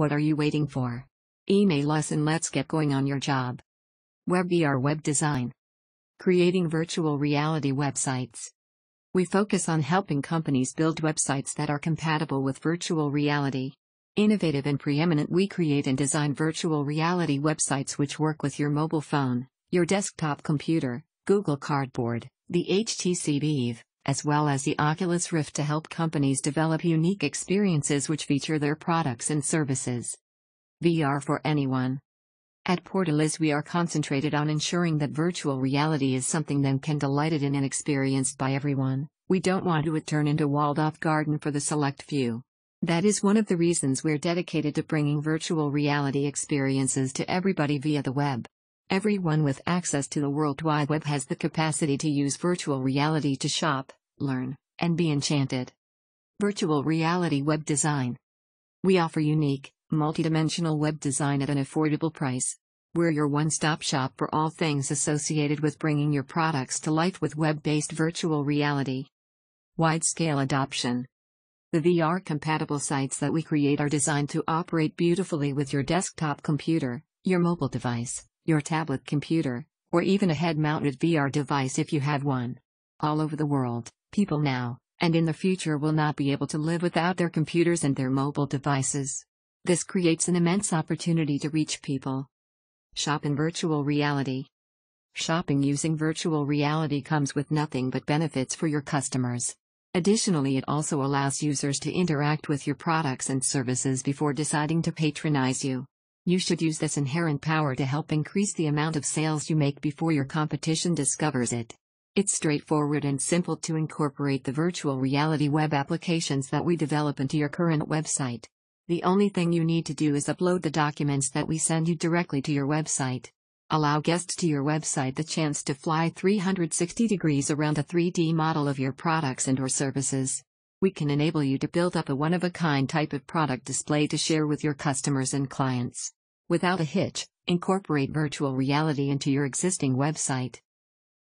What are you waiting for? Email us and let's get going on your job. WebVR Web Design Creating Virtual Reality Websites We focus on helping companies build websites that are compatible with virtual reality. Innovative and preeminent we create and design virtual reality websites which work with your mobile phone, your desktop computer, Google Cardboard, the HTC Vive, as well as the Oculus Rift to help companies develop unique experiences which feature their products and services. VR for anyone. At Portalis we are concentrated on ensuring that virtual reality is something that can delighted in and experienced by everyone. We don't want to turn into walled-off garden for the select few. That is one of the reasons we're dedicated to bringing virtual reality experiences to everybody via the web. Everyone with access to the World Wide Web has the capacity to use virtual reality to shop, learn, and be enchanted. Virtual Reality Web Design We offer unique, multidimensional web design at an affordable price. We're your one stop shop for all things associated with bringing your products to life with web based virtual reality. Wide scale adoption. The VR compatible sites that we create are designed to operate beautifully with your desktop computer, your mobile device, your tablet computer, or even a head mounted VR device if you have one. All over the world. People now, and in the future will not be able to live without their computers and their mobile devices. This creates an immense opportunity to reach people. Shop in virtual reality. Shopping using virtual reality comes with nothing but benefits for your customers. Additionally, it also allows users to interact with your products and services before deciding to patronize you. You should use this inherent power to help increase the amount of sales you make before your competition discovers it. It's straightforward and simple to incorporate the virtual reality web applications that we develop into your current website. The only thing you need to do is upload the documents that we send you directly to your website. Allow guests to your website the chance to fly 360 degrees around a 3D model of your products and or services. We can enable you to build up a one-of-a-kind type of product display to share with your customers and clients. Without a hitch, incorporate virtual reality into your existing website.